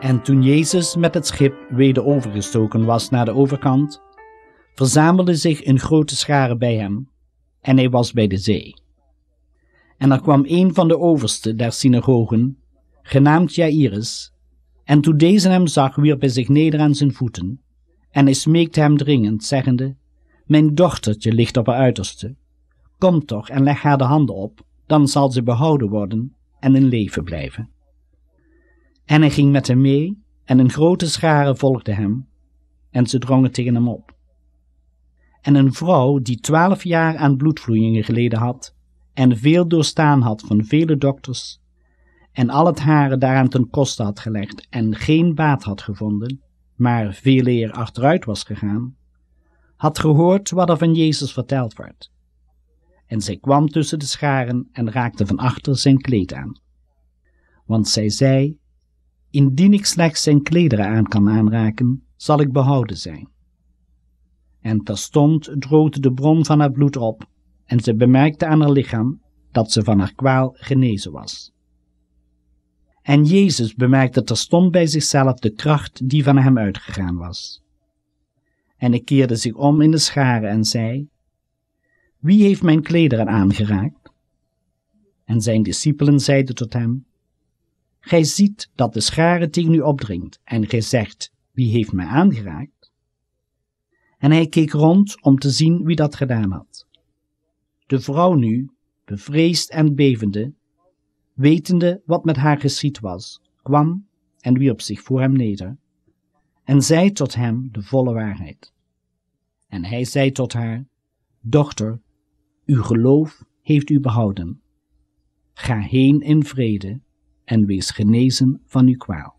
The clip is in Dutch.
En toen Jezus met het schip weder overgestoken was naar de overkant, verzamelde zich een grote schare bij hem, en hij was bij de zee. En er kwam een van de oversten der synagogen, genaamd Jairus, en toen deze hem zag, wierp hij zich neder aan zijn voeten, en hij smeekte hem dringend, zeggende, Mijn dochtertje ligt op haar uiterste, kom toch en leg haar de handen op, dan zal ze behouden worden en in leven blijven. En hij ging met hem mee, en een grote schare volgde hem, en ze drongen tegen hem op. En een vrouw die twaalf jaar aan bloedvloeiingen geleden had, en veel doorstaan had van vele dokters, en al het hare daaraan ten koste had gelegd en geen baat had gevonden, maar veel eer achteruit was gegaan, had gehoord wat er van Jezus verteld werd. En zij kwam tussen de scharen en raakte van achter zijn kleed aan. Want zij zei, Indien ik slechts zijn klederen aan kan aanraken, zal ik behouden zijn. En terstond droogde de bron van haar bloed op, en ze bemerkte aan haar lichaam dat ze van haar kwaal genezen was. En Jezus bemerkte terstond bij zichzelf de kracht die van hem uitgegaan was. En hij keerde zich om in de schare en zei: Wie heeft mijn klederen aangeraakt? En zijn discipelen zeiden tot hem: Gij ziet dat de schare tegen u opdringt en gij zegt, wie heeft mij aangeraakt? En hij keek rond om te zien wie dat gedaan had. De vrouw nu, bevreesd en bevende, wetende wat met haar geschied was, kwam en wierp zich voor hem neder en zei tot hem de volle waarheid. En hij zei tot haar, Dochter, uw geloof heeft u behouden. Ga heen in vrede en wees genezen van uw kwaal.